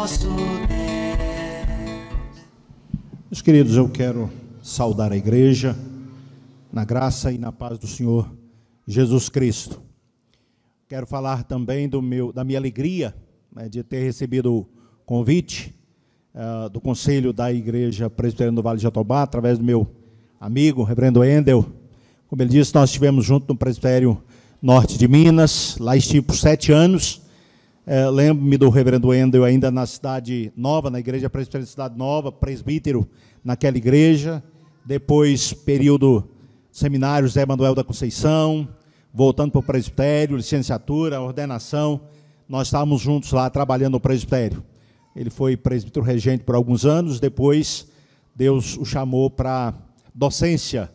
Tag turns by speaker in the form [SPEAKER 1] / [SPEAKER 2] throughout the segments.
[SPEAKER 1] nosso Deus. Meus queridos, eu quero saudar a igreja na graça e na paz do Senhor Jesus Cristo. Quero falar também do meu, da minha alegria né, de ter recebido o convite uh, do Conselho da Igreja Presbiteriana do Vale de Jatobá, através do meu amigo, reverendo Endel. Como ele disse, nós estivemos junto no Presbitério Norte de Minas, lá estive por sete anos é, lembro-me do reverendo Wendel ainda na Cidade Nova, na Igreja Presbiteriana de Cidade Nova, presbítero naquela igreja. Depois, período seminário Zé Manuel da Conceição, voltando para o presbitério, licenciatura, ordenação. Nós estávamos juntos lá trabalhando no presbitério. Ele foi presbítero regente por alguns anos, depois Deus o chamou para docência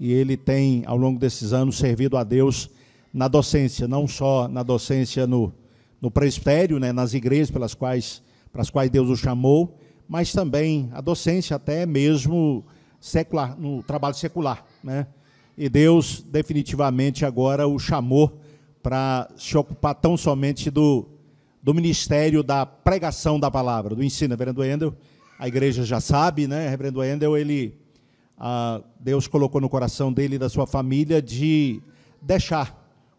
[SPEAKER 1] e ele tem, ao longo desses anos, servido a Deus na docência, não só na docência no no presbitério, né, nas igrejas pelas quais, para as quais Deus o chamou, mas também a docência, até mesmo secular, no trabalho secular. Né? E Deus definitivamente agora o chamou para se ocupar tão somente do, do ministério da pregação da palavra, do ensino. Reverendo Endel, a igreja já sabe, né? Reverendo Endel, ele, ah, Deus colocou no coração dele e da sua família de deixar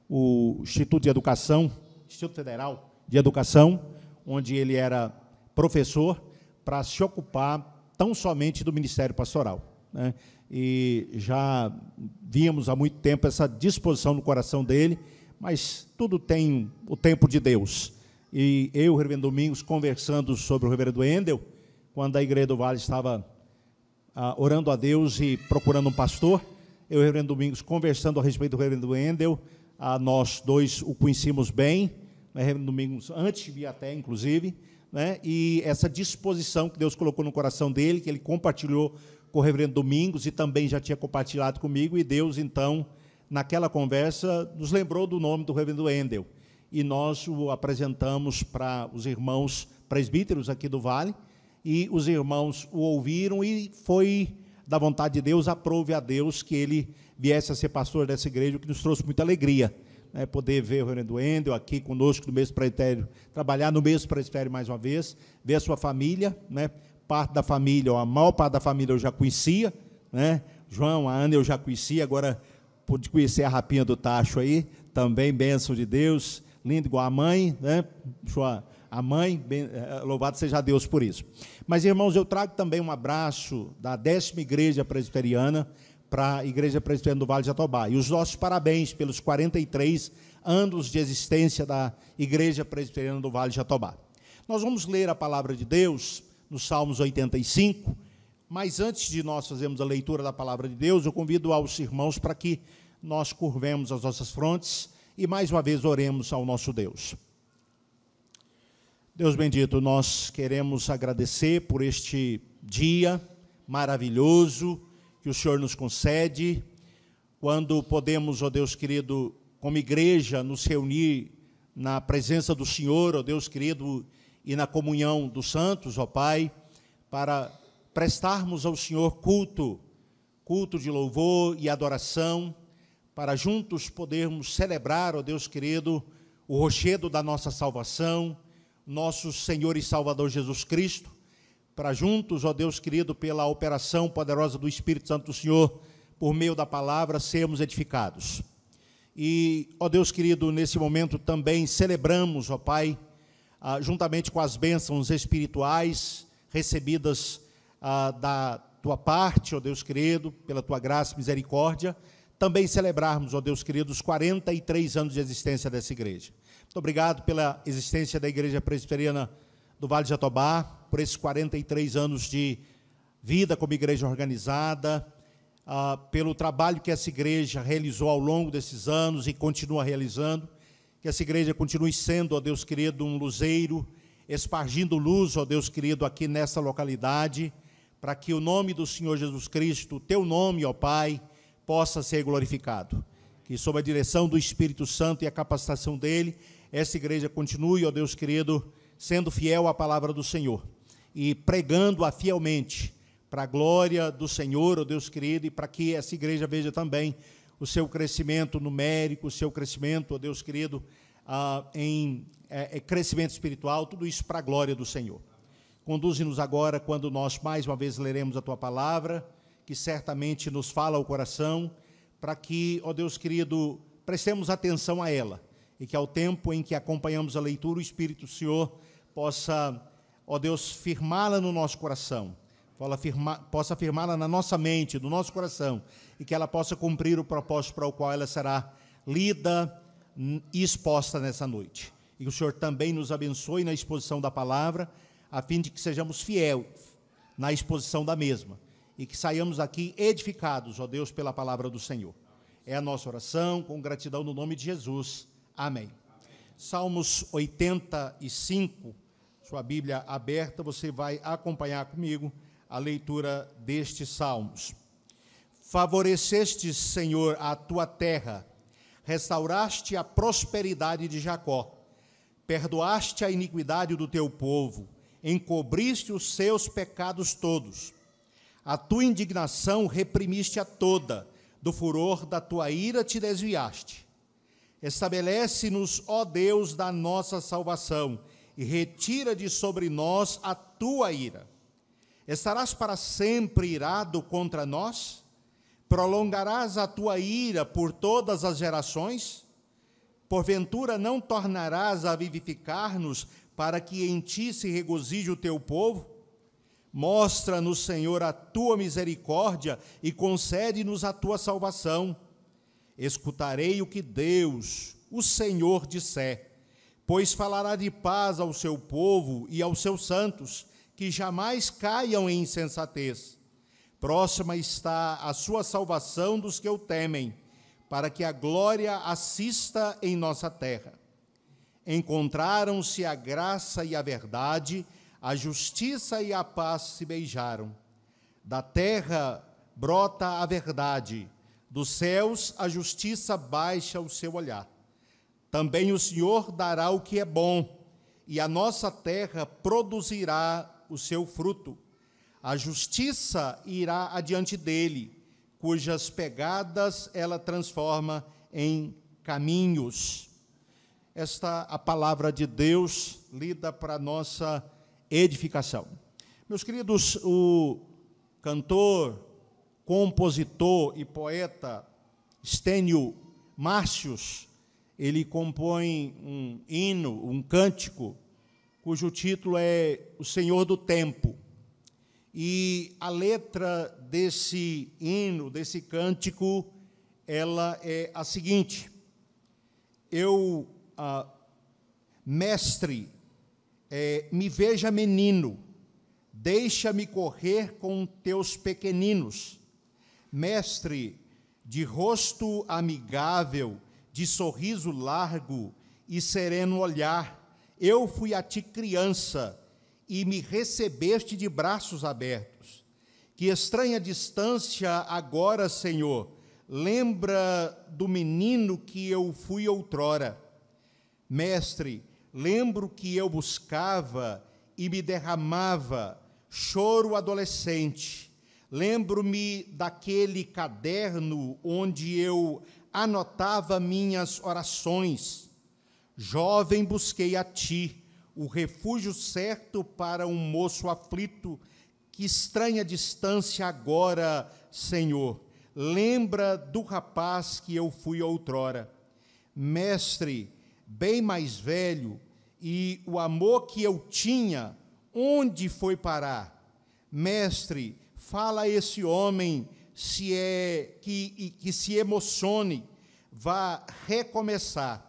[SPEAKER 1] o Instituto de Educação Instituto Federal de Educação, onde ele era professor, para se ocupar tão somente do Ministério Pastoral. Né? E já víamos há muito tempo essa disposição no coração dele, mas tudo tem o tempo de Deus. E eu, Reverendo Domingos, conversando sobre o Reverendo Endel, quando a Igreja do Vale estava ah, orando a Deus e procurando um pastor, eu e o Reverendo Domingos conversando a respeito do Reverendo Endel, ah, nós dois o conhecíamos bem, né, domingos antes de até, inclusive, né, e essa disposição que Deus colocou no coração dele, que ele compartilhou com o reverendo Domingos e também já tinha compartilhado comigo, e Deus, então, naquela conversa, nos lembrou do nome do reverendo Endel, e nós o apresentamos para os irmãos presbíteros aqui do Vale, e os irmãos o ouviram, e foi da vontade de Deus, aprove a Deus que ele viesse a ser pastor dessa igreja, o que nos trouxe muita alegria. Né, poder ver o reverendo Endel aqui conosco no mesmo presbitério, trabalhar no mesmo presbitério mais uma vez, ver a sua família, né, parte da família, ou a maior parte da família eu já conhecia, né, João, a Ana eu já conhecia, agora pude conhecer a Rapinha do Tacho aí, também bênção de Deus, lindo igual a mãe, né, sua, a mãe, bem, eh, eh, louvado seja Deus por isso. Mas, irmãos, eu trago também um abraço da décima igreja presbiteriana, para a Igreja Presbiteriana do Vale de Jatobá. E os nossos parabéns pelos 43 anos de existência da Igreja Presbiteriana do Vale de Jatobá. Nós vamos ler a palavra de Deus no Salmos 85, mas antes de nós fazermos a leitura da palavra de Deus, eu convido aos irmãos para que nós curvemos as nossas frontes e mais uma vez oremos ao nosso Deus. Deus bendito, nós queremos agradecer por este dia maravilhoso que o Senhor nos concede, quando podemos, ó oh Deus querido, como igreja, nos reunir na presença do Senhor, ó oh Deus querido, e na comunhão dos santos, ó oh Pai, para prestarmos ao Senhor culto, culto de louvor e adoração, para juntos podermos celebrar, ó Deus querido, o rochedo da nossa salvação, nosso Senhor e Salvador Jesus Cristo para juntos, ó Deus querido, pela operação poderosa do Espírito Santo do Senhor, por meio da palavra, sermos edificados. E, ó Deus querido, nesse momento também celebramos, ó Pai, ah, juntamente com as bênçãos espirituais recebidas ah, da tua parte, ó Deus querido, pela tua graça e misericórdia, também celebrarmos, ó Deus querido, os 43 anos de existência dessa igreja. Muito obrigado pela existência da Igreja Presbiteriana do Vale de Jatobá, por esses 43 anos de vida como igreja organizada, ah, pelo trabalho que essa igreja realizou ao longo desses anos e continua realizando. Que essa igreja continue sendo, ó Deus querido, um luzeiro, espargindo luz, ó Deus querido, aqui nessa localidade, para que o nome do Senhor Jesus Cristo, teu nome, ó Pai, possa ser glorificado. Que sob a direção do Espírito Santo e a capacitação dele, essa igreja continue, ó Deus querido, sendo fiel à palavra do Senhor e pregando-a fielmente para a glória do Senhor, ó oh Deus querido, e para que essa igreja veja também o seu crescimento numérico, o seu crescimento, ó oh Deus querido, ah, em eh, eh, crescimento espiritual, tudo isso para a glória do Senhor. Conduze-nos agora quando nós mais uma vez leremos a tua palavra, que certamente nos fala ao coração, para que, ó oh Deus querido, prestemos atenção a ela e que ao tempo em que acompanhamos a leitura, o Espírito do Senhor possa, ó Deus, firmá-la no nosso coração, possa firmá-la na nossa mente, no nosso coração, e que ela possa cumprir o propósito para o qual ela será lida e exposta nessa noite. E que o Senhor também nos abençoe na exposição da palavra, a fim de que sejamos fiéis na exposição da mesma e que saiamos aqui edificados, ó Deus, pela palavra do Senhor. É a nossa oração, com gratidão no nome de Jesus. Amém. Salmos 85, sua Bíblia aberta, você vai acompanhar comigo a leitura destes salmos. Favoreceste, Senhor, a tua terra, restauraste a prosperidade de Jacó, perdoaste a iniquidade do teu povo, encobriste os seus pecados todos. A tua indignação reprimiste a toda, do furor da tua ira te desviaste. Estabelece-nos, ó Deus, da nossa salvação, e retira de sobre nós a tua ira. Estarás para sempre irado contra nós? Prolongarás a tua ira por todas as gerações? Porventura não tornarás a vivificar-nos para que em ti se regozije o teu povo? Mostra-nos, Senhor, a tua misericórdia e concede-nos a tua salvação Escutarei o que Deus, o Senhor, disser, pois falará de paz ao seu povo e aos seus santos, que jamais caiam em insensatez. Próxima está a sua salvação dos que o temem, para que a glória assista em nossa terra. Encontraram-se a graça e a verdade, a justiça e a paz se beijaram. Da terra brota a verdade, dos céus a justiça baixa o seu olhar. Também o Senhor dará o que é bom, e a nossa terra produzirá o seu fruto. A justiça irá adiante dele, cujas pegadas ela transforma em caminhos. Esta é a palavra de Deus lida para nossa edificação. Meus queridos, o cantor compositor e poeta Stênio Márcios, ele compõe um hino, um cântico, cujo título é O Senhor do Tempo. E a letra desse hino, desse cântico, ela é a seguinte: Eu, ah, mestre, é, me veja menino, deixa-me correr com teus pequeninos Mestre, de rosto amigável, de sorriso largo e sereno olhar, eu fui a ti criança e me recebeste de braços abertos. Que estranha distância agora, Senhor, lembra do menino que eu fui outrora. Mestre, lembro que eu buscava e me derramava, choro adolescente Lembro-me daquele caderno onde eu anotava minhas orações. Jovem, busquei a ti, o refúgio certo para um moço aflito. Que estranha distância agora, Senhor. Lembra do rapaz que eu fui outrora. Mestre, bem mais velho, e o amor que eu tinha, onde foi parar? Mestre, fala a esse homem se é que, que se emocione, vá recomeçar.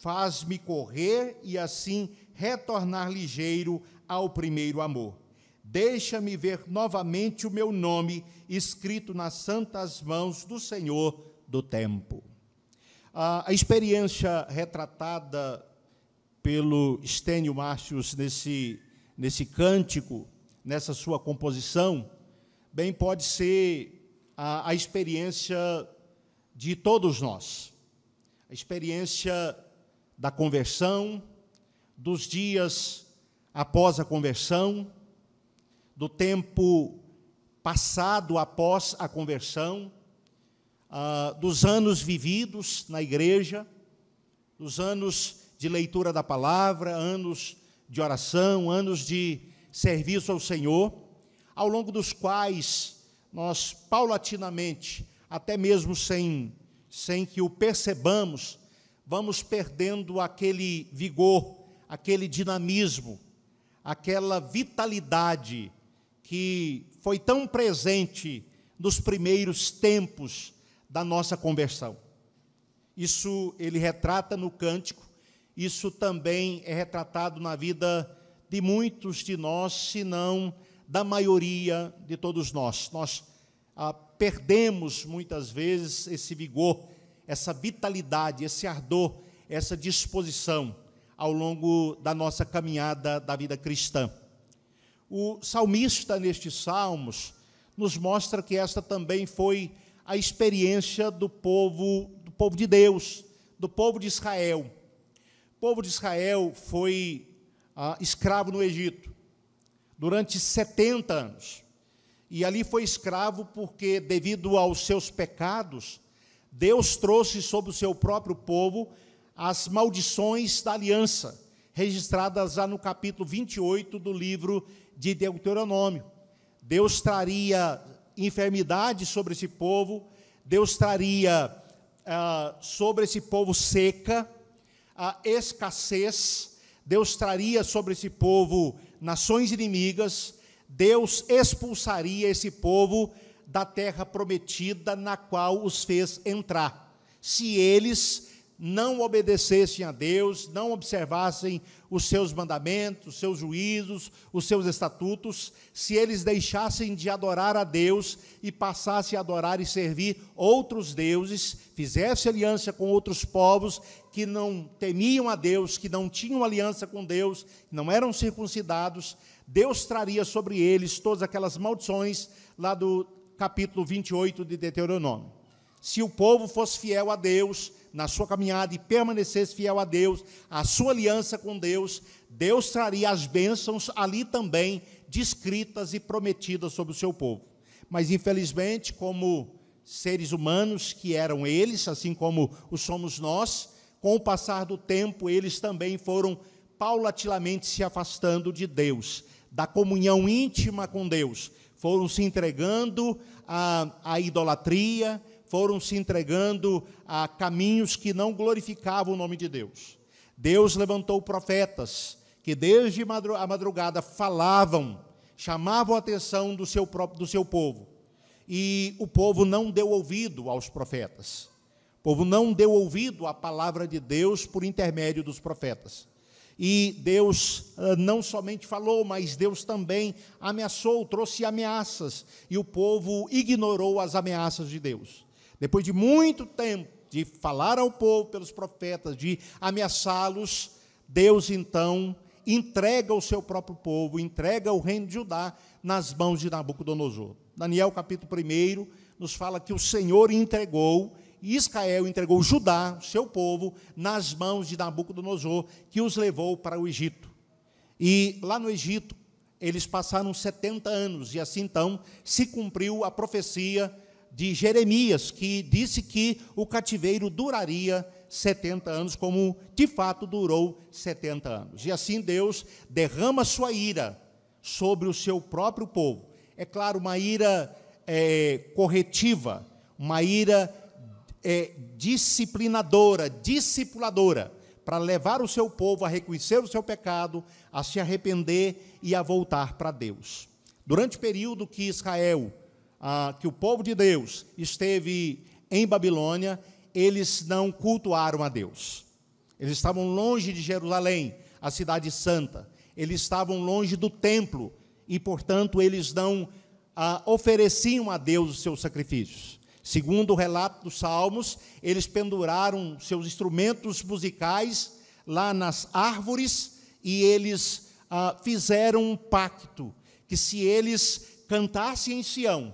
[SPEAKER 1] Faz-me correr e assim retornar ligeiro ao primeiro amor. Deixa-me ver novamente o meu nome escrito nas santas mãos do Senhor do tempo. A experiência retratada pelo Stênio Márcios nesse, nesse cântico, nessa sua composição, bem pode ser a, a experiência de todos nós. A experiência da conversão, dos dias após a conversão, do tempo passado após a conversão, ah, dos anos vividos na igreja, dos anos de leitura da palavra, anos de oração, anos de serviço ao Senhor ao longo dos quais nós paulatinamente, até mesmo sem, sem que o percebamos, vamos perdendo aquele vigor, aquele dinamismo, aquela vitalidade que foi tão presente nos primeiros tempos da nossa conversão. Isso ele retrata no cântico, isso também é retratado na vida de muitos de nós, se não da maioria de todos nós. Nós ah, perdemos muitas vezes esse vigor, essa vitalidade, esse ardor, essa disposição ao longo da nossa caminhada da vida cristã. O salmista, nestes salmos, nos mostra que esta também foi a experiência do povo, do povo de Deus, do povo de Israel. O povo de Israel foi ah, escravo no Egito durante 70 anos. E ali foi escravo porque, devido aos seus pecados, Deus trouxe sobre o seu próprio povo as maldições da aliança, registradas lá no capítulo 28 do livro de Deuteronômio. Deus traria enfermidade sobre esse povo, Deus traria ah, sobre esse povo seca, a escassez, Deus traria sobre esse povo nações inimigas, Deus expulsaria esse povo da terra prometida na qual os fez entrar, se eles não obedecessem a Deus, não observassem os seus mandamentos, os seus juízos, os seus estatutos, se eles deixassem de adorar a Deus e passassem a adorar e servir outros deuses, fizessem aliança com outros povos que não temiam a Deus, que não tinham aliança com Deus, não eram circuncidados, Deus traria sobre eles todas aquelas maldições lá do capítulo 28 de Deuteronômio. Se o povo fosse fiel a Deus na sua caminhada e permanecesse fiel a Deus, a sua aliança com Deus, Deus traria as bênçãos ali também descritas e prometidas sobre o seu povo. Mas infelizmente, como seres humanos que eram eles, assim como o somos nós, com o passar do tempo, eles também foram paulatinamente se afastando de Deus, da comunhão íntima com Deus. Foram se entregando à, à idolatria, foram se entregando a caminhos que não glorificavam o nome de Deus. Deus levantou profetas que, desde a madrugada, falavam, chamavam a atenção do seu, próprio, do seu povo. E o povo não deu ouvido aos profetas. O povo não deu ouvido à palavra de Deus por intermédio dos profetas. E Deus eh, não somente falou, mas Deus também ameaçou, trouxe ameaças, e o povo ignorou as ameaças de Deus. Depois de muito tempo de falar ao povo pelos profetas, de ameaçá-los, Deus então entrega o seu próprio povo, entrega o reino de Judá nas mãos de Nabucodonosor. Daniel capítulo 1 nos fala que o Senhor entregou Israel entregou Judá, seu povo, nas mãos de Nabucodonosor, que os levou para o Egito. E lá no Egito, eles passaram 70 anos, e assim então se cumpriu a profecia de Jeremias, que disse que o cativeiro duraria 70 anos, como de fato durou 70 anos. E assim Deus derrama sua ira sobre o seu próprio povo. É claro, uma ira é, corretiva, uma ira é, disciplinadora, discipuladora, para levar o seu povo a reconhecer o seu pecado, a se arrepender e a voltar para Deus. Durante o período que Israel, ah, que o povo de Deus esteve em Babilônia, eles não cultuaram a Deus. Eles estavam longe de Jerusalém, a cidade santa. Eles estavam longe do templo e, portanto, eles não ah, ofereciam a Deus os seus sacrifícios. Segundo o relato dos Salmos, eles penduraram seus instrumentos musicais lá nas árvores e eles ah, fizeram um pacto que se eles cantassem em Sião,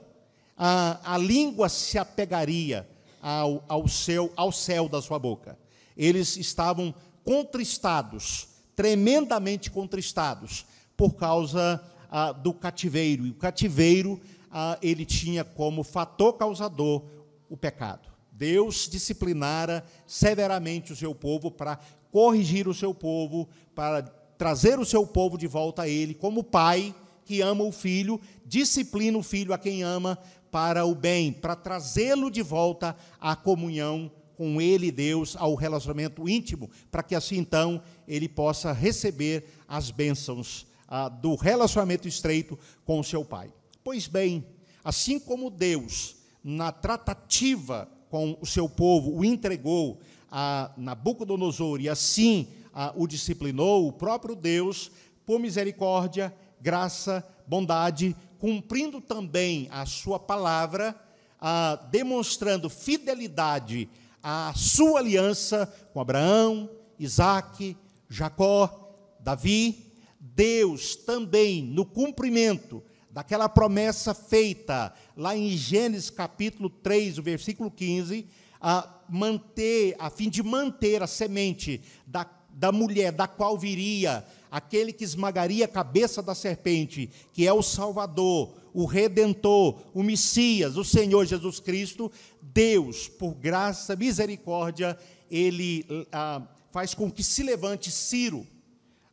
[SPEAKER 1] a, a língua se apegaria ao, ao, seu, ao céu da sua boca. Eles estavam contristados, tremendamente contristados, por causa ah, do cativeiro. E o cativeiro ah, ele tinha como fator causador o pecado. Deus disciplinara severamente o seu povo para corrigir o seu povo, para trazer o seu povo de volta a ele, como pai que ama o filho, disciplina o filho a quem ama para o bem, para trazê-lo de volta à comunhão com ele Deus, ao relacionamento íntimo, para que assim então ele possa receber as bênçãos ah, do relacionamento estreito com o seu pai. Pois bem, assim como Deus, na tratativa com o seu povo, o entregou a Nabucodonosor e assim a, o disciplinou, o próprio Deus, por misericórdia, graça, bondade, cumprindo também a sua palavra, a, demonstrando fidelidade à sua aliança com Abraão, Isaac, Jacó, Davi, Deus também, no cumprimento daquela promessa feita lá em Gênesis capítulo 3, o versículo 15, a manter, a fim de manter a semente da, da mulher, da qual viria aquele que esmagaria a cabeça da serpente, que é o Salvador, o Redentor, o Messias, o Senhor Jesus Cristo, Deus, por graça, misericórdia, ele ah, faz com que se levante Ciro,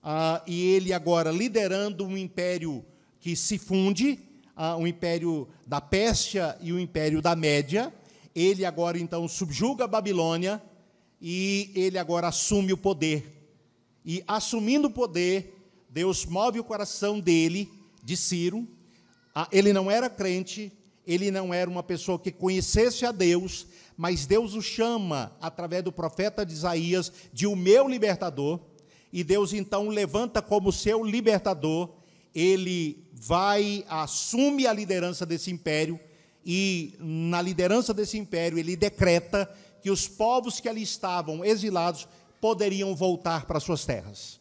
[SPEAKER 1] ah, e ele agora liderando um império que se funde ah, o império da Pérsia e o império da Média. Ele agora então subjuga a Babilônia e ele agora assume o poder. E assumindo o poder, Deus move o coração dele, de Ciro. Ah, ele não era crente, ele não era uma pessoa que conhecesse a Deus, mas Deus o chama, através do profeta de Isaías, de o meu libertador. E Deus então o levanta como seu libertador ele vai, assume a liderança desse império, e na liderança desse império ele decreta que os povos que ali estavam exilados poderiam voltar para suas terras.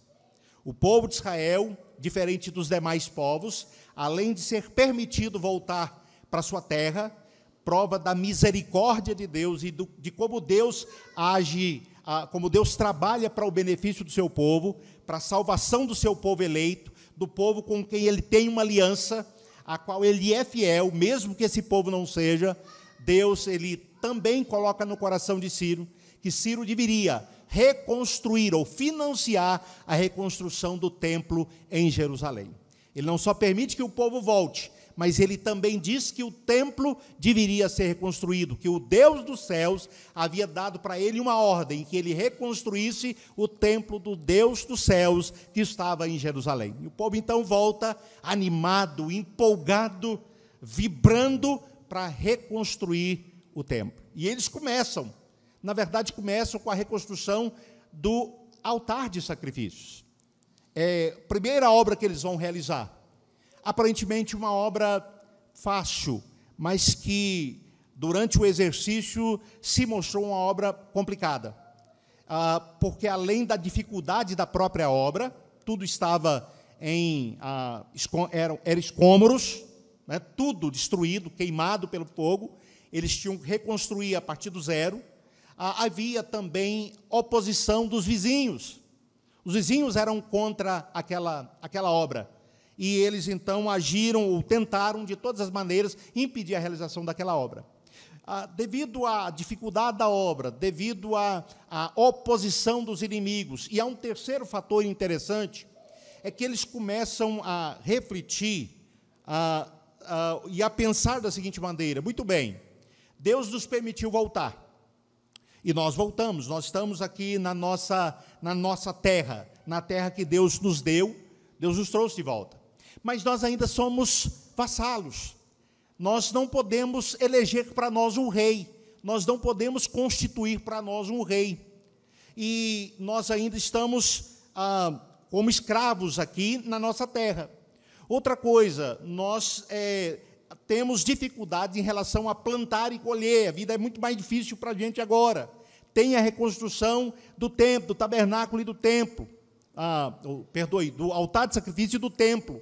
[SPEAKER 1] O povo de Israel, diferente dos demais povos, além de ser permitido voltar para sua terra, prova da misericórdia de Deus e do, de como Deus age, como Deus trabalha para o benefício do seu povo, para a salvação do seu povo eleito, do povo com quem ele tem uma aliança, a qual ele é fiel, mesmo que esse povo não seja, Deus ele também coloca no coração de Ciro que Ciro deveria reconstruir ou financiar a reconstrução do templo em Jerusalém. Ele não só permite que o povo volte, mas ele também diz que o templo deveria ser reconstruído, que o Deus dos céus havia dado para ele uma ordem, que ele reconstruísse o templo do Deus dos céus que estava em Jerusalém. E o povo então volta animado, empolgado, vibrando para reconstruir o templo. E eles começam, na verdade, começam com a reconstrução do altar de sacrifícios. É, primeira obra que eles vão realizar aparentemente uma obra fácil, mas que durante o exercício se mostrou uma obra complicada. Ah, porque além da dificuldade da própria obra, tudo estava em ah, eram, eram né, tudo destruído, queimado pelo fogo, eles tinham que reconstruir a partir do zero. Ah, havia também oposição dos vizinhos. Os vizinhos eram contra aquela, aquela obra e eles então agiram ou tentaram de todas as maneiras impedir a realização daquela obra. Ah, devido à dificuldade da obra, devido à, à oposição dos inimigos, e há um terceiro fator interessante, é que eles começam a refletir a, a, e a pensar da seguinte maneira: muito bem, Deus nos permitiu voltar. E nós voltamos, nós estamos aqui na nossa, na nossa terra, na terra que Deus nos deu, Deus nos trouxe de volta mas nós ainda somos vassalos. Nós não podemos eleger para nós um rei, nós não podemos constituir para nós um rei. E nós ainda estamos ah, como escravos aqui na nossa terra. Outra coisa, nós é, temos dificuldade em relação a plantar e colher, a vida é muito mais difícil para a gente agora. Tem a reconstrução do templo, do tabernáculo e do templo, ah, perdoe, do altar de sacrifício e do templo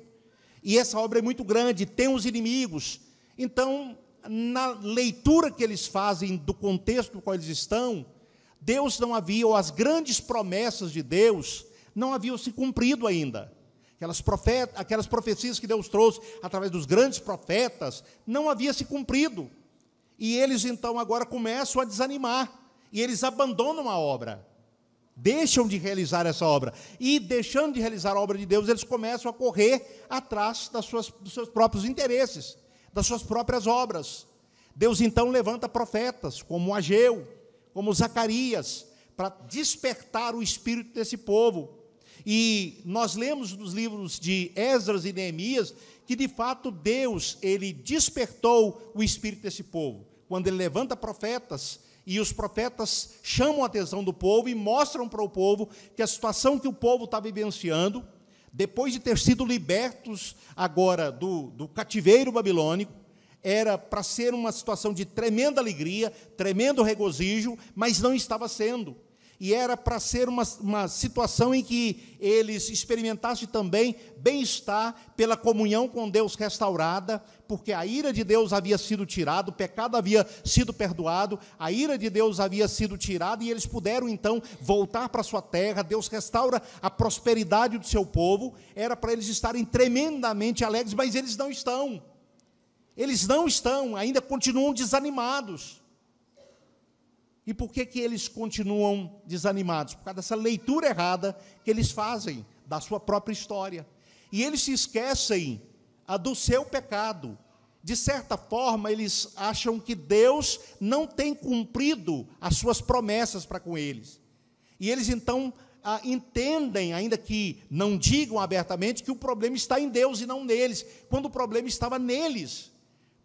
[SPEAKER 1] e essa obra é muito grande, tem os inimigos. Então, na leitura que eles fazem do contexto no qual eles estão, Deus não havia, ou as grandes promessas de Deus não haviam se cumprido ainda. Aquelas, profetas, aquelas profecias que Deus trouxe através dos grandes profetas não havia se cumprido. E eles então agora começam a desanimar, e eles abandonam a obra deixam de realizar essa obra. E deixando de realizar a obra de Deus, eles começam a correr atrás das suas, dos seus próprios interesses, das suas próprias obras. Deus então levanta profetas, como Ageu, como Zacarias, para despertar o espírito desse povo. E nós lemos nos livros de Esdras e Neemias que de fato Deus, ele despertou o espírito desse povo. Quando ele levanta profetas, e os profetas chamam a atenção do povo e mostram para o povo que a situação que o povo está vivenciando, depois de ter sido libertos agora do, do cativeiro babilônico, era para ser uma situação de tremenda alegria, tremendo regozijo, mas não estava sendo e era para ser uma, uma situação em que eles experimentassem também bem-estar pela comunhão com Deus restaurada, porque a ira de Deus havia sido tirada, o pecado havia sido perdoado, a ira de Deus havia sido tirada e eles puderam então voltar para sua terra. Deus restaura a prosperidade do seu povo. Era para eles estarem tremendamente alegres, mas eles não estão. Eles não estão, ainda continuam desanimados. E por que, que eles continuam desanimados? Por causa dessa leitura errada que eles fazem da sua própria história. E eles se esquecem ah, do seu pecado. De certa forma, eles acham que Deus não tem cumprido as suas promessas para com eles. E eles então ah, entendem, ainda que não digam abertamente, que o problema está em Deus e não neles, quando o problema estava neles,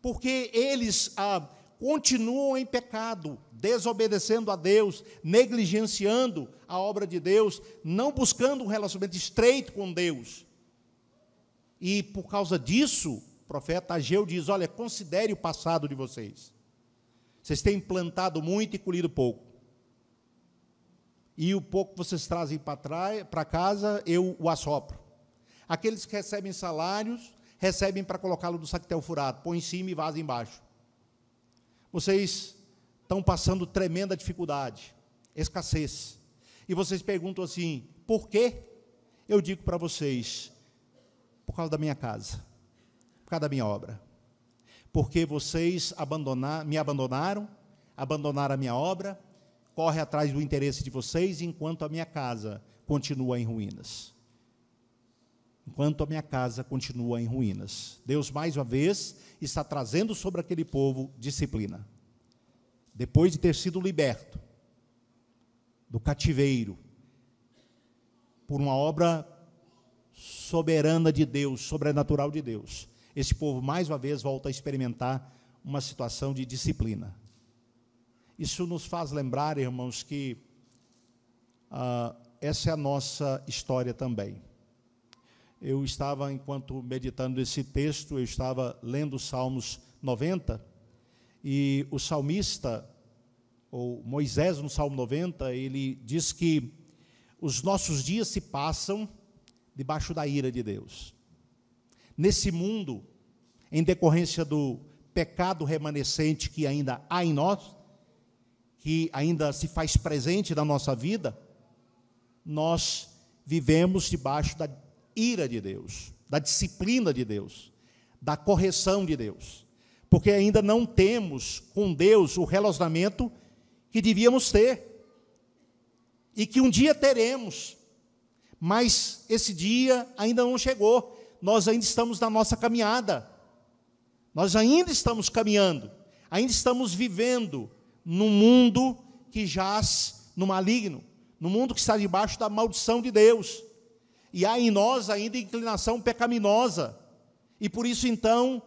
[SPEAKER 1] porque eles ah, continuam em pecado, desobedecendo a Deus, negligenciando a obra de Deus, não buscando um relacionamento estreito com Deus. E por causa disso, o profeta Ageu diz: Olha, considere o passado de vocês. Vocês têm plantado muito e colhido pouco. E o pouco que vocês trazem para casa, eu o assopro. Aqueles que recebem salários, recebem para colocá-lo no sactel furado, põe em cima e vaza embaixo. Vocês estão passando tremenda dificuldade, escassez. E vocês perguntam assim: por quê? Eu digo para vocês: por causa da minha casa, por causa da minha obra. Porque vocês abandonar, me abandonaram, abandonaram a minha obra, corre atrás do interesse de vocês, enquanto a minha casa continua em ruínas enquanto a minha casa continua em ruínas. Deus, mais uma vez, está trazendo sobre aquele povo disciplina. Depois de ter sido liberto do cativeiro, por uma obra soberana de Deus, sobrenatural de Deus, esse povo, mais uma vez, volta a experimentar uma situação de disciplina. Isso nos faz lembrar, irmãos, que ah, essa é a nossa história também eu estava, enquanto meditando esse texto, eu estava lendo Salmos 90, e o salmista, ou Moisés, no Salmo 90, ele diz que os nossos dias se passam debaixo da ira de Deus. Nesse mundo, em decorrência do pecado remanescente que ainda há em nós, que ainda se faz presente na nossa vida, nós vivemos debaixo da ira de Deus, da disciplina de Deus, da correção de Deus, porque ainda não temos com Deus o relacionamento que devíamos ter e que um dia teremos, mas esse dia ainda não chegou, nós ainda estamos na nossa caminhada, nós ainda estamos caminhando, ainda estamos vivendo num mundo que jaz no maligno, no mundo que está debaixo da maldição de Deus e há em nós ainda inclinação pecaminosa. E por isso então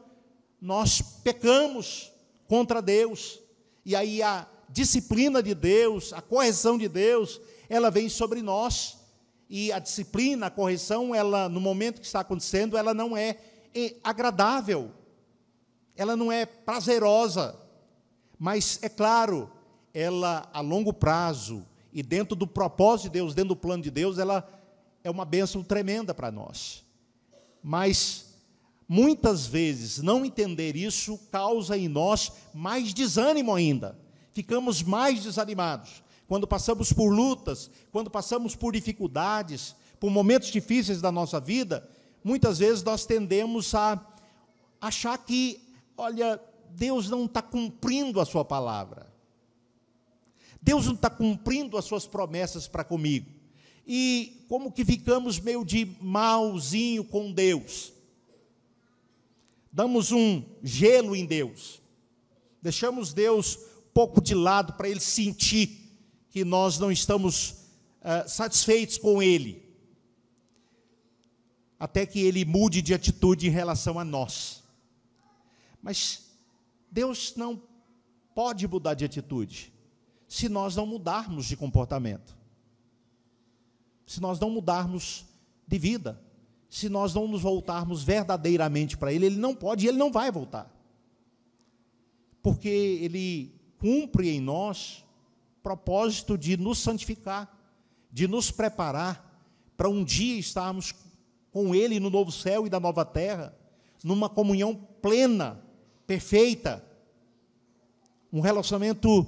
[SPEAKER 1] nós pecamos contra Deus. E aí a disciplina de Deus, a correção de Deus, ela vem sobre nós. E a disciplina, a correção, ela no momento que está acontecendo, ela não é, é agradável. Ela não é prazerosa. Mas é claro, ela a longo prazo e dentro do propósito de Deus, dentro do plano de Deus, ela é uma bênção tremenda para nós. Mas muitas vezes não entender isso causa em nós mais desânimo ainda. Ficamos mais desanimados quando passamos por lutas, quando passamos por dificuldades, por momentos difíceis da nossa vida, muitas vezes nós tendemos a achar que, olha, Deus não está cumprindo a sua palavra. Deus não está cumprindo as suas promessas para comigo e como que ficamos meio de malzinho com Deus. Damos um gelo em Deus. Deixamos Deus pouco de lado para ele sentir que nós não estamos uh, satisfeitos com ele. Até que ele mude de atitude em relação a nós. Mas Deus não pode mudar de atitude se nós não mudarmos de comportamento se nós não mudarmos de vida, se nós não nos voltarmos verdadeiramente para Ele, Ele não pode e Ele não vai voltar. Porque Ele cumpre em nós o propósito de nos santificar, de nos preparar para um dia estarmos com Ele no novo céu e da nova terra, numa comunhão plena, perfeita, um relacionamento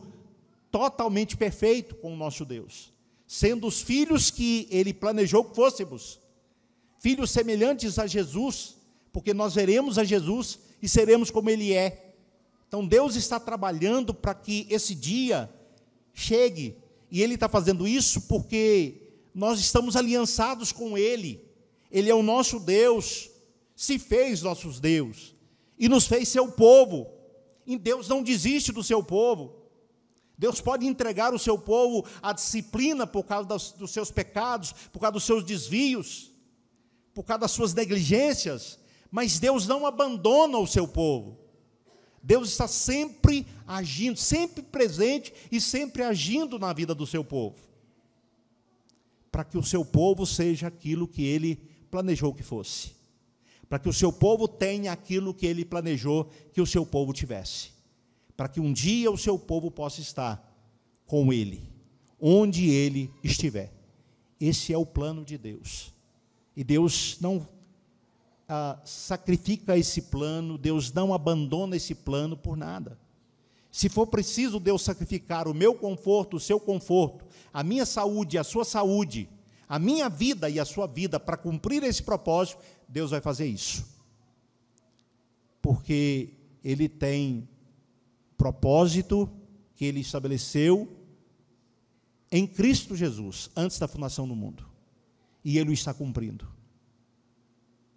[SPEAKER 1] totalmente perfeito com o nosso Deus sendo os filhos que ele planejou que fôssemos, filhos semelhantes a Jesus, porque nós veremos a Jesus e seremos como ele é. Então Deus está trabalhando para que esse dia chegue, e ele está fazendo isso porque nós estamos aliançados com ele, ele é o nosso Deus, se fez nossos Deus, e nos fez seu povo, e Deus não desiste do seu povo. Deus pode entregar o seu povo à disciplina por causa dos seus pecados, por causa dos seus desvios, por causa das suas negligências, mas Deus não abandona o seu povo. Deus está sempre agindo, sempre presente e sempre agindo na vida do seu povo, para que o seu povo seja aquilo que ele planejou que fosse, para que o seu povo tenha aquilo que ele planejou que o seu povo tivesse para que um dia o seu povo possa estar com ele, onde ele estiver. Esse é o plano de Deus. E Deus não ah, sacrifica esse plano, Deus não abandona esse plano por nada. Se for preciso Deus sacrificar o meu conforto, o seu conforto, a minha saúde, a sua saúde, a minha vida e a sua vida para cumprir esse propósito, Deus vai fazer isso. Porque Ele tem propósito que ele estabeleceu em Cristo Jesus, antes da fundação do mundo. E ele o está cumprindo.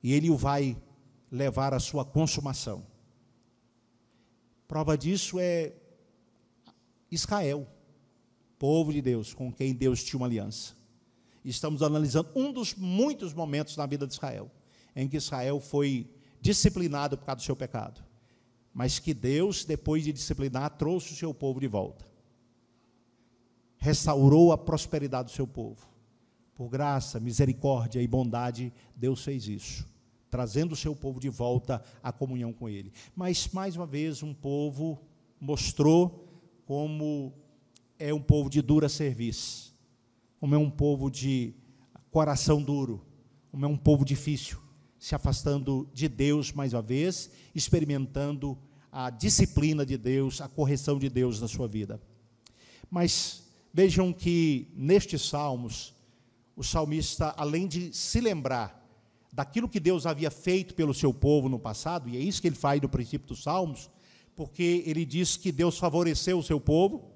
[SPEAKER 1] E ele o vai levar à sua consumação. Prova disso é Israel, povo de Deus, com quem Deus tinha uma aliança. Estamos analisando um dos muitos momentos na vida de Israel, em que Israel foi disciplinado por causa do seu pecado mas que Deus, depois de disciplinar, trouxe o seu povo de volta. Restaurou a prosperidade do seu povo. Por graça, misericórdia e bondade, Deus fez isso, trazendo o seu povo de volta à comunhão com Ele. Mas, mais uma vez, um povo mostrou como é um povo de dura serviço, como é um povo de coração duro, como é um povo difícil se afastando de Deus mais uma vez, experimentando a disciplina de Deus, a correção de Deus na sua vida. Mas vejam que nestes salmos, o salmista, além de se lembrar daquilo que Deus havia feito pelo seu povo no passado, e é isso que ele faz no princípio dos salmos, porque ele diz que Deus favoreceu o seu povo,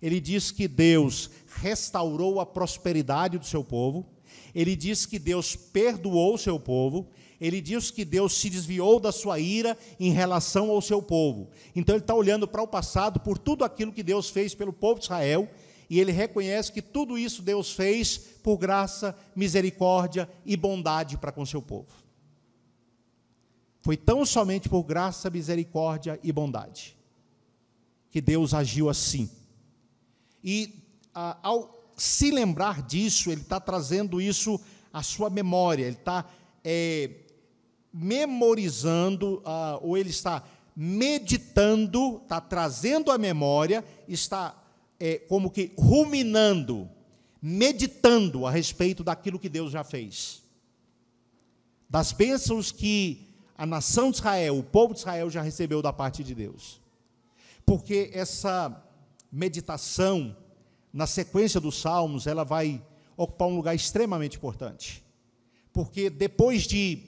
[SPEAKER 1] ele diz que Deus restaurou a prosperidade do seu povo, ele diz que Deus perdoou o seu povo, ele diz que Deus se desviou da sua ira em relação ao seu povo. Então ele está olhando para o passado por tudo aquilo que Deus fez pelo povo de Israel, e ele reconhece que tudo isso Deus fez por graça, misericórdia e bondade para com seu povo. Foi tão somente por graça, misericórdia e bondade que Deus agiu assim. E ao se lembrar disso, ele está trazendo isso à sua memória, ele está é, memorizando, ah, ou ele está meditando, está trazendo à memória, está é, como que ruminando, meditando a respeito daquilo que Deus já fez, das bênçãos que a nação de Israel, o povo de Israel já recebeu da parte de Deus. Porque essa meditação, na sequência dos Salmos, ela vai ocupar um lugar extremamente importante. Porque depois de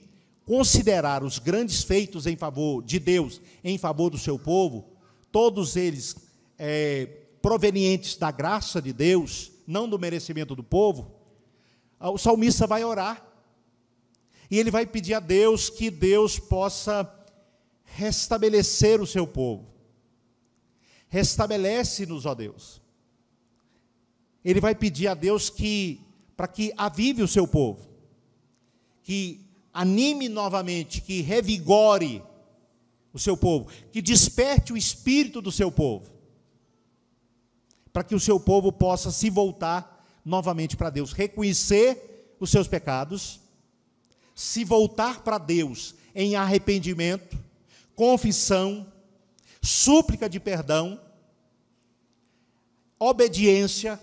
[SPEAKER 1] considerar os grandes feitos em favor de Deus, em favor do seu povo, todos eles é, provenientes da graça de Deus, não do merecimento do povo, ah, o salmista vai orar e ele vai pedir a Deus que Deus possa restabelecer o seu povo. Restabelece-nos, ó Deus. Ele vai pedir a Deus que para que avive o seu povo, que anime novamente, que revigore o seu povo, que desperte o espírito do seu povo, para que o seu povo possa se voltar novamente para Deus, reconhecer os seus pecados, se voltar para Deus em arrependimento, confissão, súplica de perdão, obediência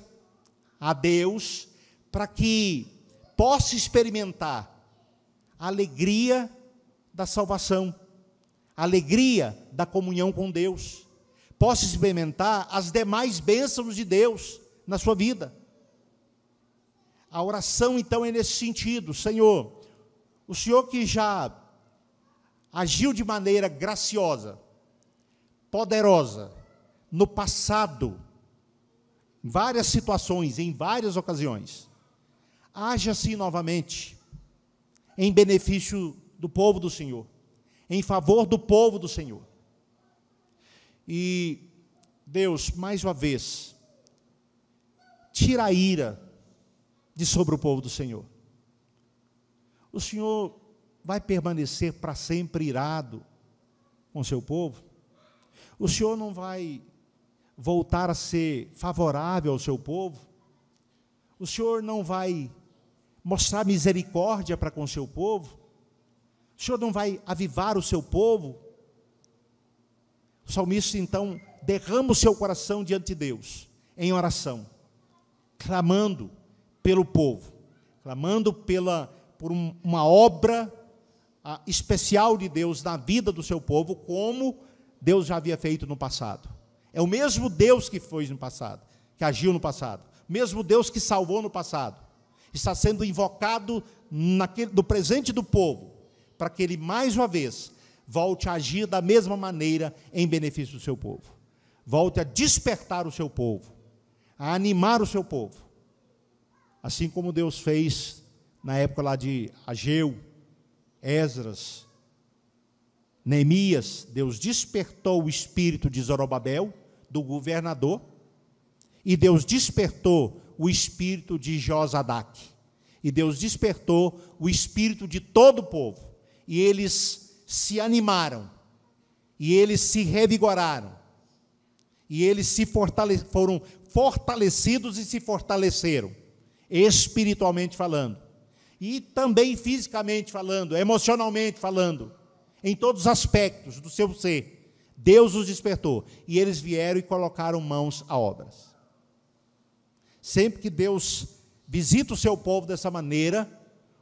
[SPEAKER 1] a Deus, para que possa experimentar a alegria da salvação, a alegria da comunhão com Deus. Possa experimentar as demais bênçãos de Deus na sua vida. A oração, então, é nesse sentido: Senhor, o Senhor que já agiu de maneira graciosa, poderosa, no passado, em várias situações, em várias ocasiões, haja assim novamente em benefício do povo do Senhor, em favor do povo do Senhor. E Deus, mais uma vez, tira a ira de sobre o povo do Senhor. O Senhor vai permanecer para sempre irado com seu povo? O Senhor não vai voltar a ser favorável ao seu povo? O Senhor não vai mostrar misericórdia para com o seu povo? O Senhor não vai avivar o seu povo? O salmista então derrama o seu coração diante de Deus, em oração, clamando pelo povo, clamando pela, por um, uma obra ah, especial de Deus na vida do seu povo, como Deus já havia feito no passado. É o mesmo Deus que foi no passado, que agiu no passado, mesmo Deus que salvou no passado, está sendo invocado naquele, presente do povo, para que ele mais uma vez volte a agir da mesma maneira em benefício do seu povo. Volte a despertar o seu povo, a animar o seu povo. Assim como Deus fez na época lá de Ageu, Esdras, Neemias, Deus despertou o espírito de Zorobabel, do governador, e Deus despertou o espírito de Josadac. E Deus despertou o espírito de todo o povo. E eles se animaram. E eles se revigoraram. E eles se fortale foram fortalecidos e se fortaleceram, espiritualmente falando. E também fisicamente falando, emocionalmente falando, em todos os aspectos do seu ser. Deus os despertou. E eles vieram e colocaram mãos a obras. Sempre que Deus visita o seu povo dessa maneira,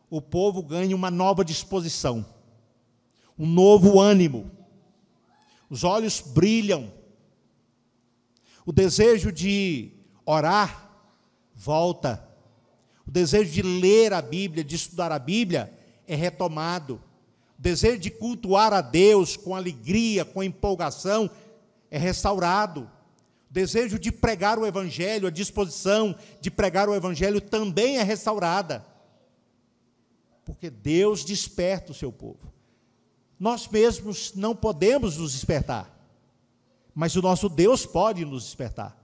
[SPEAKER 1] o povo ganha uma nova disposição, um novo ânimo. Os olhos brilham. O desejo de orar volta. O desejo de ler a Bíblia, de estudar a Bíblia é retomado. O desejo de cultuar a Deus com alegria, com empolgação é restaurado desejo de pregar o Evangelho, a disposição de pregar o Evangelho também é restaurada. Porque Deus desperta o seu povo. Nós mesmos não podemos nos despertar, mas o nosso Deus pode nos despertar.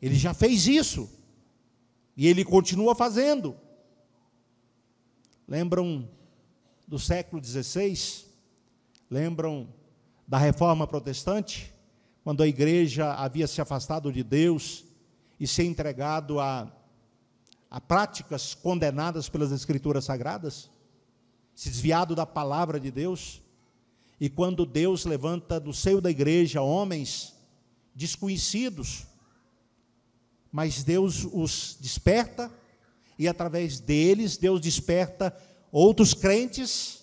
[SPEAKER 1] Ele já fez isso, e ele continua fazendo. Lembram do século XVI? Lembram da reforma protestante? quando a igreja havia se afastado de Deus e se entregado a, a práticas condenadas pelas Escrituras Sagradas, se desviado da palavra de Deus, e quando Deus levanta do seio da igreja homens desconhecidos, mas Deus os desperta, e através deles Deus desperta outros crentes,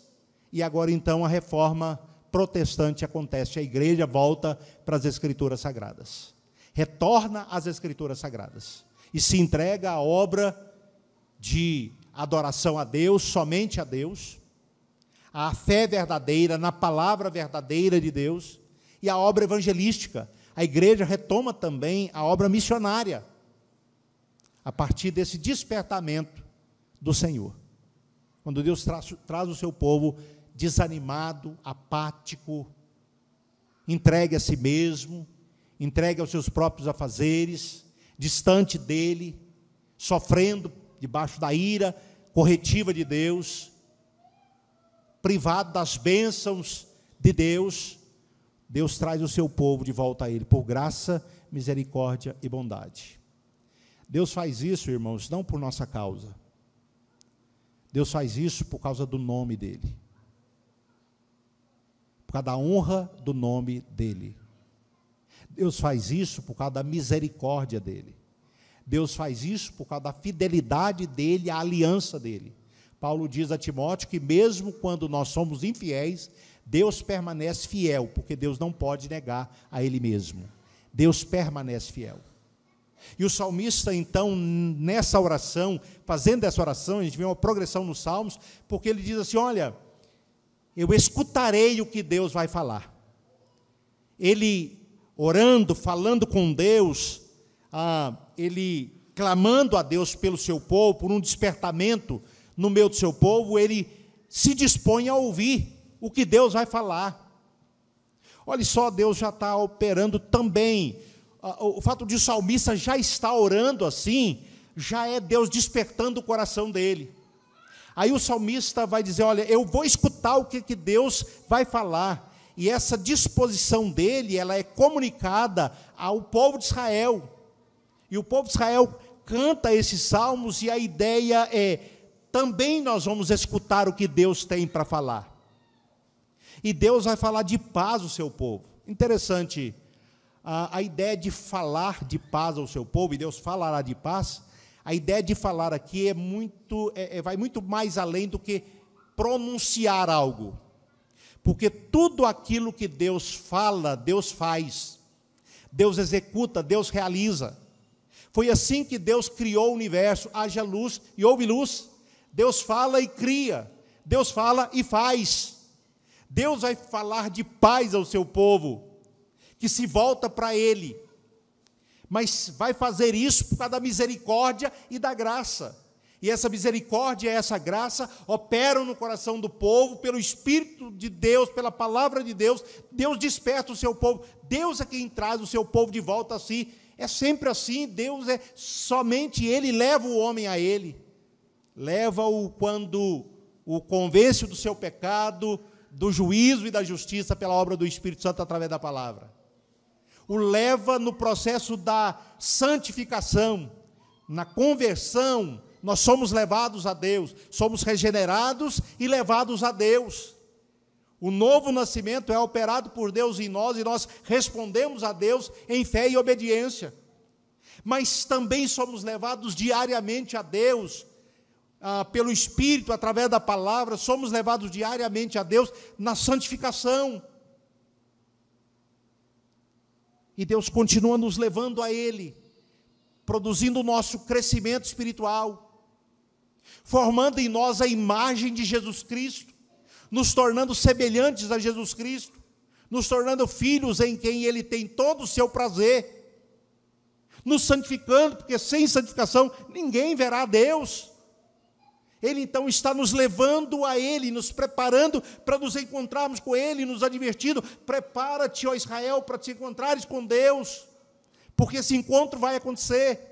[SPEAKER 1] e agora então a reforma protestante acontece. A igreja volta para as escrituras sagradas. Retorna às escrituras sagradas e se entrega à obra de adoração a Deus, somente a Deus, à fé verdadeira, na palavra verdadeira de Deus e à obra evangelística. A igreja retoma também a obra missionária a partir desse despertamento do Senhor. Quando Deus traz, traz o seu povo desanimado, apático, entregue a si mesmo, entregue aos seus próprios afazeres, distante dele, sofrendo debaixo da ira corretiva de Deus, privado das bênçãos de Deus, Deus traz o seu povo de volta a Ele, por graça, misericórdia e bondade. Deus faz isso, irmãos, não por nossa causa. Deus faz isso por causa do nome dEle causa da honra do nome dele. Deus faz isso por causa da misericórdia dele. Deus faz isso por causa da fidelidade dele, a aliança dele. Paulo diz a Timóteo que mesmo quando nós somos infiéis, Deus permanece fiel, porque Deus não pode negar a ele mesmo. Deus permanece fiel. E o salmista, então, nessa oração, fazendo essa oração, a gente vê uma progressão nos salmos, porque ele diz assim: Olha, eu escutarei o que Deus vai falar. Ele orando, falando com Deus, ah, ele clamando a Deus pelo seu povo, por um despertamento no meio do seu povo, ele se dispõe a ouvir o que Deus vai falar. Olha só, Deus já está operando também. Ah, o fato de o salmista já estar orando assim, já é Deus despertando o coração dele. Aí o salmista vai dizer: Olha, eu vou escutar o que, que Deus vai falar. E essa disposição dele, ela é comunicada ao povo de Israel. E o povo de Israel canta esses salmos e a ideia é: também nós vamos escutar o que Deus tem para falar. E Deus vai falar de paz ao seu povo. Interessante a, a ideia de falar de paz ao seu povo, e Deus falará de paz a ideia de falar aqui é muito, é, é, vai muito mais além do que pronunciar algo. Porque tudo aquilo que Deus fala, Deus faz. Deus executa, Deus realiza. Foi assim que Deus criou o universo: haja luz e houve luz. Deus fala e cria. Deus fala e faz. Deus vai falar de paz ao seu povo, que se volta para Ele mas vai fazer isso por causa da misericórdia e da graça. E essa misericórdia e essa graça operam no coração do povo pelo Espírito de Deus, pela palavra de Deus. Deus desperta o seu povo. Deus é quem traz o seu povo de volta a si. É sempre assim. Deus é somente Ele leva o homem a Ele. Leva-o quando o convence do seu pecado, do juízo e da justiça pela obra do Espírito Santo através da palavra o leva no processo da santificação, na conversão. Nós somos levados a Deus, somos regenerados e levados a Deus. O novo nascimento é operado por Deus em nós e nós respondemos a Deus em fé e obediência. Mas também somos levados diariamente a Deus, ah, pelo Espírito, através da palavra, somos levados diariamente a Deus na santificação e Deus continua nos levando a Ele, produzindo o nosso crescimento espiritual, formando em nós a imagem de Jesus Cristo, nos tornando semelhantes a Jesus Cristo, nos tornando filhos em quem Ele tem todo o seu prazer, nos santificando, porque sem santificação ninguém verá a Deus. Ele então está nos levando a Ele, nos preparando para nos encontrarmos com Ele, nos advertindo: prepara-te, ó Israel, para te encontrares com Deus, porque esse encontro vai acontecer.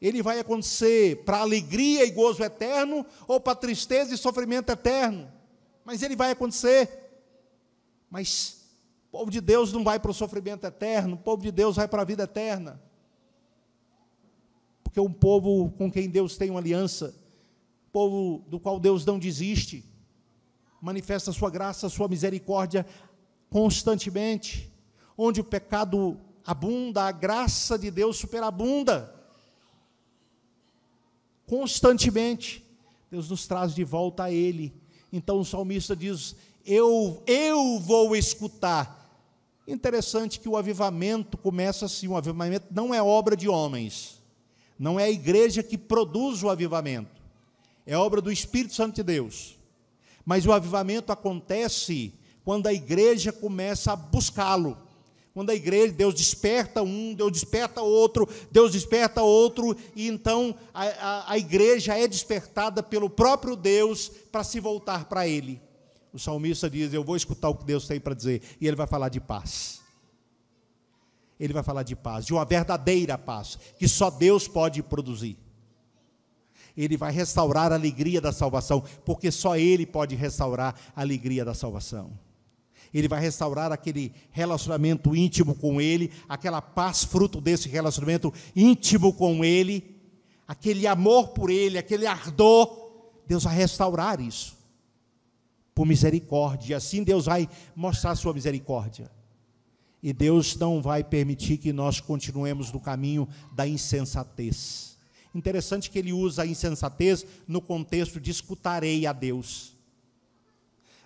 [SPEAKER 1] Ele vai acontecer para alegria e gozo eterno ou para tristeza e sofrimento eterno, mas ele vai acontecer. Mas o povo de Deus não vai para o sofrimento eterno, o povo de Deus vai para a vida eterna que é um povo com quem Deus tem uma aliança, povo do qual Deus não desiste, manifesta sua graça, sua misericórdia constantemente, onde o pecado abunda, a graça de Deus superabunda. Constantemente, Deus nos traz de volta a Ele. Então o salmista diz: Eu, eu vou escutar. Interessante que o avivamento começa assim: o avivamento não é obra de homens. Não é a igreja que produz o avivamento, é obra do Espírito Santo de Deus. Mas o avivamento acontece quando a igreja começa a buscá-lo. Quando a igreja, Deus desperta um, Deus desperta outro, Deus desperta outro, e então a, a, a igreja é despertada pelo próprio Deus para se voltar para Ele. O salmista diz: Eu vou escutar o que Deus tem para dizer, e Ele vai falar de paz ele vai falar de paz, de uma verdadeira paz, que só Deus pode produzir. Ele vai restaurar a alegria da salvação, porque só Ele pode restaurar a alegria da salvação. Ele vai restaurar aquele relacionamento íntimo com Ele, aquela paz fruto desse relacionamento íntimo com Ele, aquele amor por Ele, aquele ardor. Deus vai restaurar isso por misericórdia. assim Deus vai mostrar sua misericórdia. E Deus não vai permitir que nós continuemos no caminho da insensatez. Interessante que ele usa a insensatez no contexto de escutarei a Deus.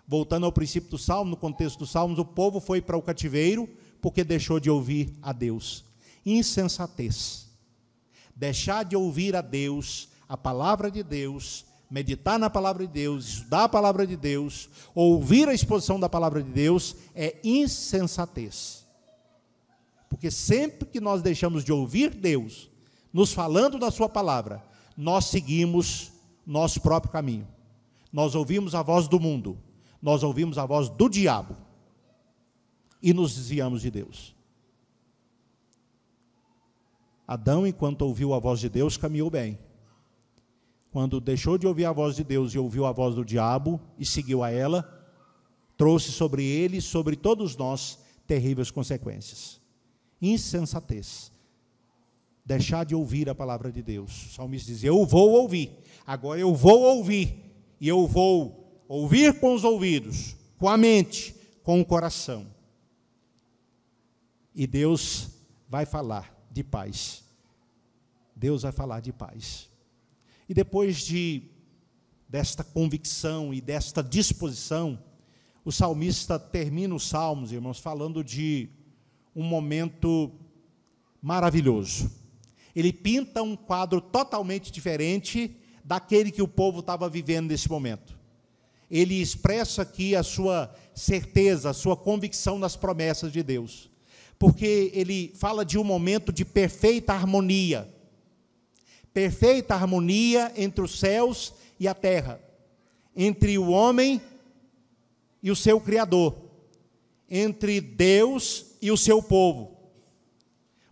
[SPEAKER 1] Voltando ao princípio do Salmo, no contexto dos Salmos, o povo foi para o cativeiro porque deixou de ouvir a Deus. Insensatez. Deixar de ouvir a Deus, a palavra de Deus, meditar na palavra de Deus, estudar a palavra de Deus, ouvir a exposição da palavra de Deus é insensatez. Porque sempre que nós deixamos de ouvir Deus nos falando da Sua palavra, nós seguimos nosso próprio caminho. Nós ouvimos a voz do mundo, nós ouvimos a voz do diabo e nos desviamos de Deus. Adão, enquanto ouviu a voz de Deus, caminhou bem. Quando deixou de ouvir a voz de Deus e ouviu a voz do diabo e seguiu a ela, trouxe sobre ele, e sobre todos nós, terríveis consequências insensatez. Deixar de ouvir a palavra de Deus. O salmista diz: Eu vou ouvir, agora eu vou ouvir, e eu vou ouvir com os ouvidos, com a mente, com o coração. E Deus vai falar de paz. Deus vai falar de paz. E depois de desta convicção e desta disposição, o salmista termina os salmos, irmãos, falando de um momento maravilhoso. Ele pinta um quadro totalmente diferente daquele que o povo estava vivendo nesse momento. Ele expressa aqui a sua certeza, a sua convicção nas promessas de Deus. Porque ele fala de um momento de perfeita harmonia. Perfeita harmonia entre os céus e a terra, entre o homem e o seu Criador, entre Deus e o seu povo.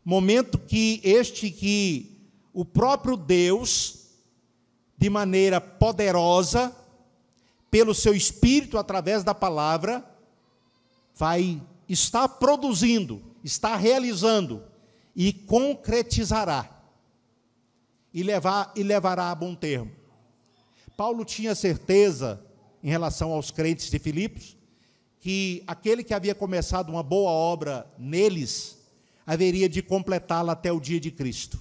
[SPEAKER 1] Momento que este que o próprio Deus, de maneira poderosa, pelo seu espírito, através da palavra, vai estar produzindo, está realizando e concretizará e, levar, e levará a bom termo. Paulo tinha certeza em relação aos crentes de Filipos que aquele que havia começado uma boa obra neles, haveria de completá-la até o dia de Cristo.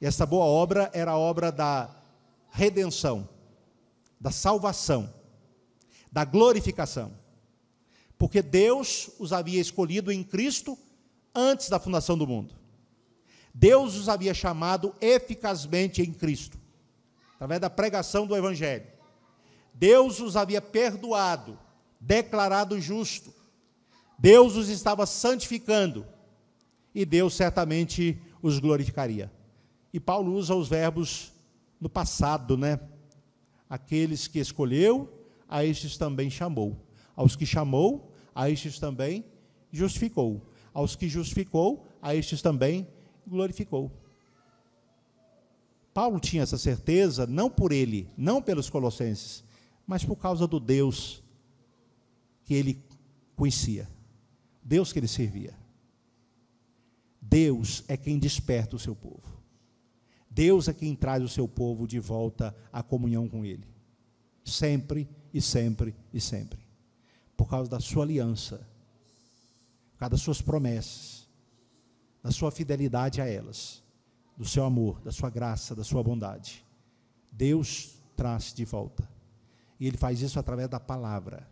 [SPEAKER 1] Essa boa obra era a obra da redenção, da salvação, da glorificação. Porque Deus os havia escolhido em Cristo antes da fundação do mundo. Deus os havia chamado eficazmente em Cristo, através da pregação do Evangelho. Deus os havia perdoado declarado justo. Deus os estava santificando e Deus certamente os glorificaria. E Paulo usa os verbos no passado, né? Aqueles que escolheu, a estes também chamou. Aos que chamou, a estes também justificou. Aos que justificou, a estes também glorificou. Paulo tinha essa certeza, não por ele, não pelos colossenses, mas por causa do Deus que ele conhecia, Deus que ele servia. Deus é quem desperta o seu povo. Deus é quem traz o seu povo de volta à comunhão com ele. Sempre e sempre e sempre. Por causa da sua aliança, por causa das suas promessas, da sua fidelidade a elas, do seu amor, da sua graça, da sua bondade. Deus traz de volta. E ele faz isso através da palavra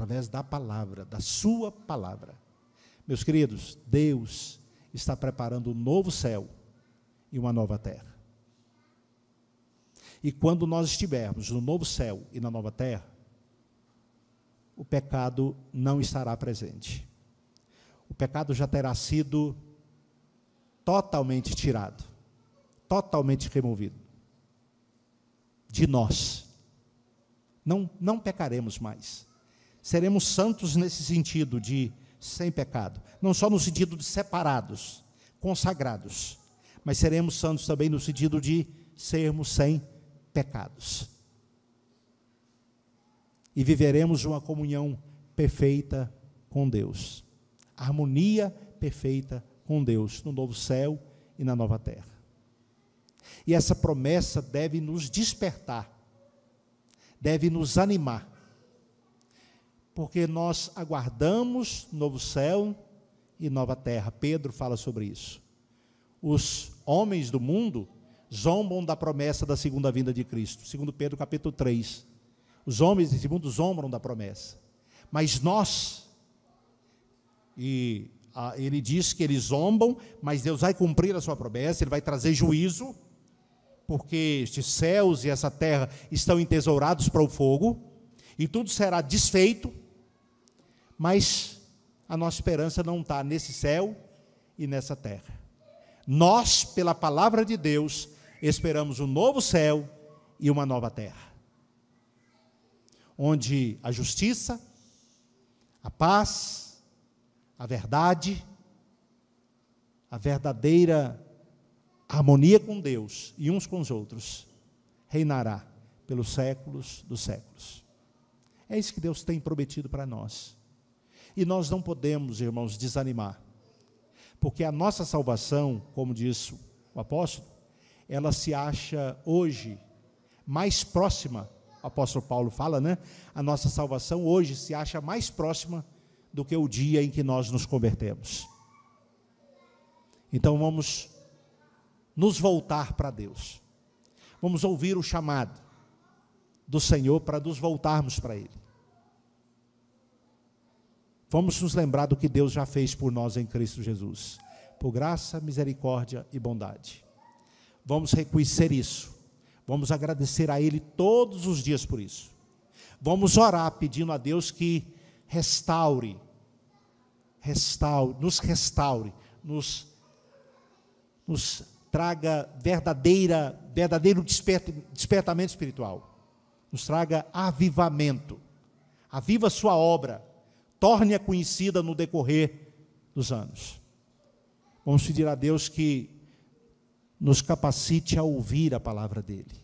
[SPEAKER 1] através da palavra, da sua palavra. Meus queridos, Deus está preparando um novo céu e uma nova terra. E quando nós estivermos no novo céu e na nova terra, o pecado não estará presente. O pecado já terá sido totalmente tirado, totalmente removido de nós. Não, não pecaremos mais seremos santos nesse sentido de sem pecado, não só no sentido de separados, consagrados, mas seremos santos também no sentido de sermos sem pecados. E viveremos uma comunhão perfeita com Deus, harmonia perfeita com Deus no novo céu e na nova terra. E essa promessa deve nos despertar, deve nos animar porque nós aguardamos novo céu e nova terra. Pedro fala sobre isso. Os homens do mundo zombam da promessa da segunda vinda de Cristo, segundo Pedro capítulo 3. Os homens desse mundo zombam da promessa. Mas nós e ah, ele diz que eles zombam, mas Deus vai cumprir a sua promessa, ele vai trazer juízo, porque estes céus e essa terra estão entesourados para o fogo e tudo será desfeito, mas a nossa esperança não está nesse céu e nessa terra. Nós, pela palavra de Deus, esperamos um novo céu e uma nova terra, onde a justiça, a paz, a verdade, a verdadeira harmonia com Deus e uns com os outros reinará pelos séculos dos séculos. É isso que Deus tem prometido para nós. E nós não podemos, irmãos, desanimar, porque a nossa salvação, como diz o apóstolo, ela se acha hoje mais próxima, o apóstolo Paulo fala, né? A nossa salvação hoje se acha mais próxima do que o dia em que nós nos convertemos. Então vamos nos voltar para Deus, vamos ouvir o chamado, do Senhor para nos voltarmos para Ele. Vamos nos lembrar do que Deus já fez por nós em Cristo Jesus, por graça, misericórdia e bondade. Vamos reconhecer isso. Vamos agradecer a Ele todos os dias por isso. Vamos orar pedindo a Deus que restaure, restaure, nos restaure, nos, nos traga verdadeira, verdadeiro despertamento espiritual nos traga avivamento. Aviva sua obra, torne-a conhecida no decorrer dos anos. Vamos pedir a Deus que nos capacite a ouvir a palavra dele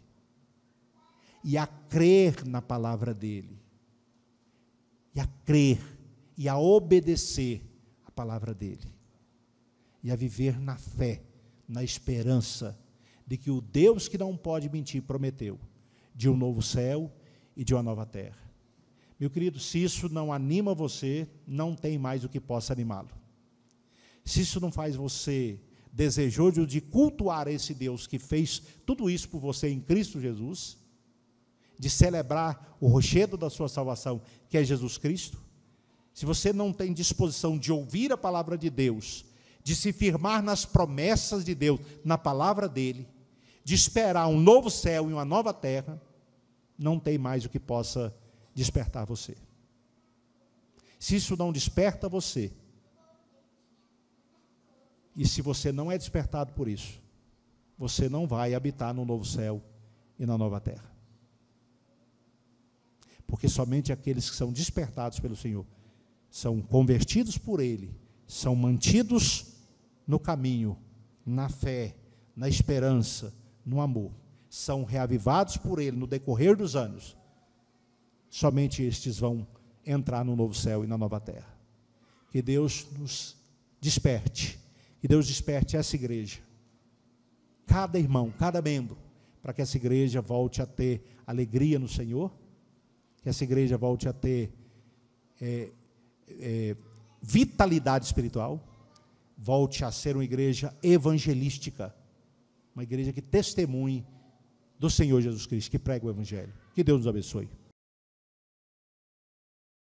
[SPEAKER 1] e a crer na palavra dele, e a crer e a obedecer a palavra dele, e a viver na fé, na esperança de que o Deus que não pode mentir prometeu de um novo céu e de uma nova terra. Meu querido, se isso não anima você, não tem mais o que possa animá-lo. Se isso não faz você desejoso de cultuar esse Deus que fez tudo isso por você em Cristo Jesus, de celebrar o rochedo da sua salvação, que é Jesus Cristo, se você não tem disposição de ouvir a palavra de Deus, de se firmar nas promessas de Deus, na palavra dele, de esperar um novo céu e uma nova terra, não tem mais o que possa despertar você. Se isso não desperta você, e se você não é despertado por isso, você não vai habitar no novo céu e na nova terra. Porque somente aqueles que são despertados pelo Senhor, são convertidos por Ele, são mantidos no caminho, na fé, na esperança, no amor, são reavivados por Ele no decorrer dos anos, somente estes vão entrar no novo céu e na nova terra. Que Deus nos desperte, que Deus desperte essa igreja, cada irmão, cada membro, para que essa igreja volte a ter alegria no Senhor, que essa igreja volte a ter é, é, vitalidade espiritual, volte a ser uma igreja evangelística uma igreja que testemunhe do Senhor Jesus Cristo, que prega o Evangelho. Que Deus nos abençoe.